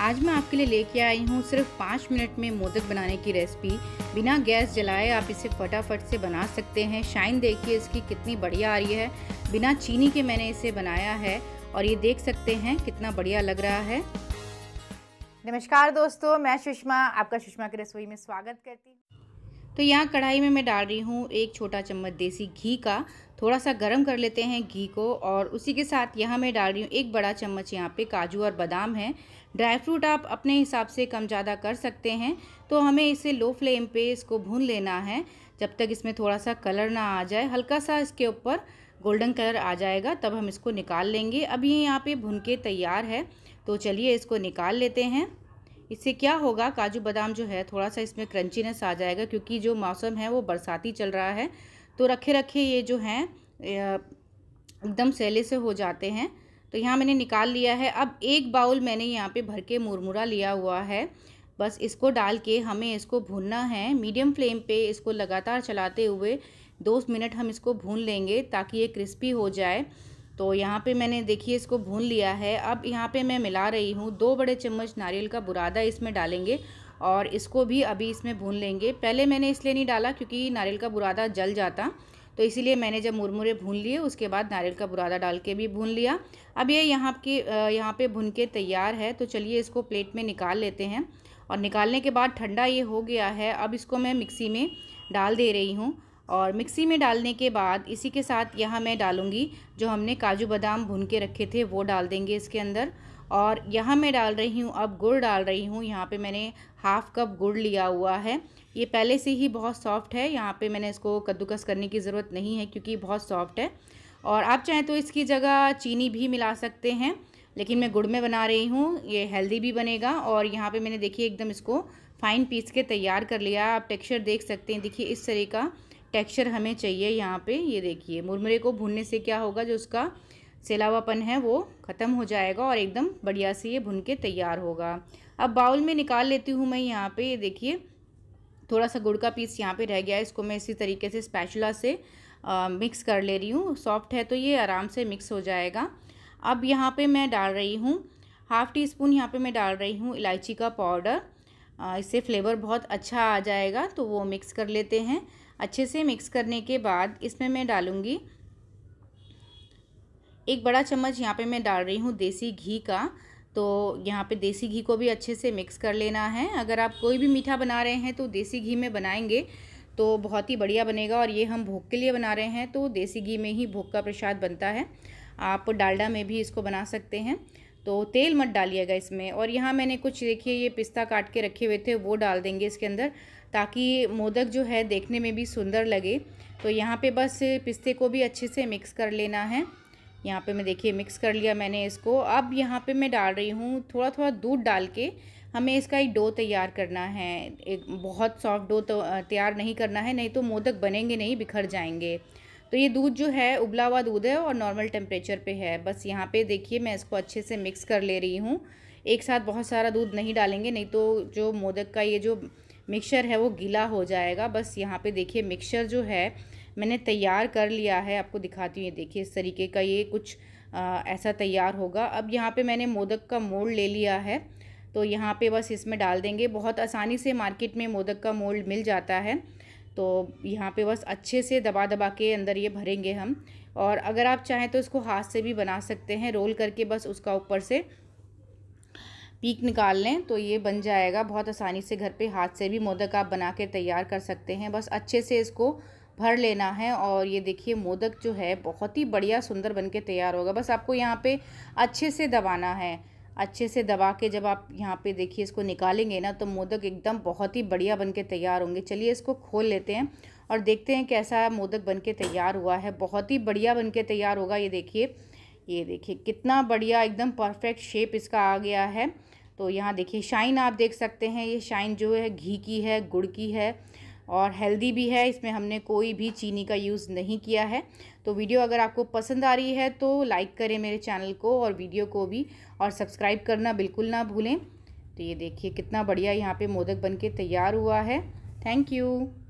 आज मैं आपके लिए लेके आई हूँ सिर्फ पाँच मिनट में मोदक बनाने की रेसिपी बिना गैस जलाए आप इसे फटाफट से बना सकते हैं शाइन देखिए इसकी कितनी बढ़िया आ रही है बिना चीनी के मैंने इसे बनाया है और ये देख सकते हैं कितना बढ़िया लग रहा है नमस्कार दोस्तों मैं सुषमा आपका सुषमा की रसोई में स्वागत करती हूँ तो यहाँ कढ़ाई में मैं डाल रही हूँ एक छोटा चम्मच देसी घी का थोड़ा सा गर्म कर लेते हैं घी को और उसी के साथ यहाँ मैं डाल रही हूँ एक बड़ा चम्मच यहाँ पे काजू और बादाम है ड्राई फ्रूट आप अपने हिसाब से कम ज़्यादा कर सकते हैं तो हमें इसे लो फ्लेम पे इसको भून लेना है जब तक इसमें थोड़ा सा कलर ना आ जाए हल्का सा इसके ऊपर गोल्डन कलर आ जाएगा तब हम इसको निकाल लेंगे अब ये यहाँ पर भुन के तैयार है तो चलिए इसको निकाल लेते हैं इससे क्या होगा काजू बादाम जो है थोड़ा सा इसमें क्रंचीनेस आ जाएगा क्योंकि जो मौसम है वो बरसाती चल रहा है तो रखे रखे ये जो हैं एकदम सैले से हो जाते हैं तो यहाँ मैंने निकाल लिया है अब एक बाउल मैंने यहाँ पे भर के मुरमुरा लिया हुआ है बस इसको डाल के हमें इसको भूनना है मीडियम फ्लेम पे इसको लगातार चलाते हुए दो मिनट हम इसको भून लेंगे ताकि ये क्रिस्पी हो जाए तो यहाँ पे मैंने देखिए इसको भून लिया है अब यहाँ पे मैं मिला रही हूँ दो बड़े चम्मच नारियल का बुरादा इसमें डालेंगे और इसको भी अभी इसमें भून लेंगे पहले मैंने इसलिए नहीं डाला क्योंकि नारियल का बुरादा जल जाता तो इसीलिए मैंने जब मुरमुरे भून लिए उसके बाद नारियल का बुरादा डाल के भी भून लिया अब ये यहाँ की यहाँ पे भुन के तैयार है तो चलिए इसको प्लेट में निकाल लेते हैं और निकालने के बाद ठंडा ये हो गया है अब इसको मैं मिक्सी में डाल दे रही हूँ और मिक्सी में डालने के बाद इसी के साथ यहाँ मैं डालूँगी जो हमने काजू बादाम भुन के रखे थे वो डाल देंगे इसके अंदर और यहाँ मैं डाल रही हूँ अब गुड़ डाल रही हूँ यहाँ पे मैंने हाफ़ कप गुड़ लिया हुआ है ये पहले से ही बहुत सॉफ्ट है यहाँ पे मैंने इसको कद्दूकस करने की ज़रूरत नहीं है क्योंकि बहुत सॉफ्ट है और आप चाहें तो इसकी जगह चीनी भी मिला सकते हैं लेकिन मैं गुड़ में बना रही हूँ ये हेल्दी भी बनेगा और यहाँ पर मैंने देखिए एकदम इसको फाइन पीस के तैयार कर लिया आप टेक्स्चर देख सकते हैं देखिए इस तरह का टेक्सचर हमें चाहिए यहाँ पे ये देखिए मुरमुरे को भूनने से क्या होगा जो उसका सेलावापन है वो ख़त्म हो जाएगा और एकदम बढ़िया से ये भुन के तैयार होगा अब बाउल में निकाल लेती हूँ मैं यहाँ पे ये देखिए थोड़ा सा गुड़ का पीस यहाँ पे रह गया है इसको मैं इसी तरीके से स्पैचुला से आ, मिक्स कर ले रही हूँ सॉफ्ट है तो ये आराम से मिक्स हो जाएगा अब यहाँ पर मैं डाल रही हूँ हाफ़ टी स्पून यहाँ पर मैं डाल रही हूँ इलायची का पाउडर इससे फ्लेवर बहुत अच्छा आ जाएगा तो वो मिक्स कर लेते हैं अच्छे से मिक्स करने के बाद इसमें मैं डालूँगी एक बड़ा चम्मच यहाँ पे मैं डाल रही हूँ देसी घी का तो यहाँ पे देसी घी को भी अच्छे से मिक्स कर लेना है अगर आप कोई भी मीठा बना रहे हैं तो देसी घी में बनाएंगे तो बहुत ही बढ़िया बनेगा और ये हम भोग के लिए बना रहे हैं तो देसी घी में ही भोग का प्रसाद बनता है आप डालडा में भी इसको बना सकते हैं तो तेल मत डालिएगा इसमें और यहाँ मैंने कुछ देखिए ये पिस्ता काट के रखे हुए थे वो डाल देंगे इसके अंदर ताकि मोदक जो है देखने में भी सुंदर लगे तो यहाँ पे बस पिस्ते को भी अच्छे से मिक्स कर लेना है यहाँ पे मैं देखिए मिक्स कर लिया मैंने इसको अब यहाँ पे मैं डाल रही हूँ थोड़ा थोड़ा दूध डाल के हमें इसका एक डो तैयार करना है एक बहुत सॉफ्ट डो तो तैयार नहीं करना है नहीं तो मोदक बनेंगे नहीं बिखर जाएंगे तो ये दूध जो है उबला हुआ दूध है और नॉर्मल टेम्परेचर पे है बस यहाँ पे देखिए मैं इसको अच्छे से मिक्स कर ले रही हूँ एक साथ बहुत सारा दूध नहीं डालेंगे नहीं तो जो मोदक का ये जो मिक्सचर है वो गीला हो जाएगा बस यहाँ पे देखिए मिक्सचर जो है मैंने तैयार कर लिया है आपको दिखाती हूँ ये देखिए इस तरीके का ये कुछ आ, ऐसा तैयार होगा अब यहाँ पर मैंने मोदक का मोल्ड ले लिया है तो यहाँ पर बस इसमें डाल देंगे बहुत आसानी से मार्केट में मोदक का मोल्ड मिल जाता है तो यहाँ पे बस अच्छे से दबा दबा के अंदर ये भरेंगे हम और अगर आप चाहें तो इसको हाथ से भी बना सकते हैं रोल करके बस उसका ऊपर से पीक निकाल लें तो ये बन जाएगा बहुत आसानी से घर पे हाथ से भी मोदक आप बना के तैयार कर सकते हैं बस अच्छे से इसको भर लेना है और ये देखिए मोदक जो है बहुत ही बढ़िया सुंदर बन के तैयार होगा बस आपको यहाँ पर अच्छे से दबाना है अच्छे से दबा के जब आप यहाँ पे देखिए इसको निकालेंगे ना तो मोदक एकदम बहुत ही बढ़िया बन के तैयार होंगे चलिए इसको खोल लेते हैं और देखते हैं कैसा मोदक बन के तैयार हुआ है बहुत ही बढ़िया बन के तैयार होगा ये देखिए ये देखिए कितना बढ़िया एकदम परफेक्ट शेप इसका आ गया है तो यहाँ देखिए शाइन आप देख सकते हैं ये शाइन जो है घी की है गुड़ की है और हेल्दी भी है इसमें हमने कोई भी चीनी का यूज़ नहीं किया है तो वीडियो अगर आपको पसंद आ रही है तो लाइक करें मेरे चैनल को और वीडियो को भी और सब्सक्राइब करना बिल्कुल ना भूलें तो ये देखिए कितना बढ़िया यहाँ पे मोदक बन के तैयार हुआ है थैंक यू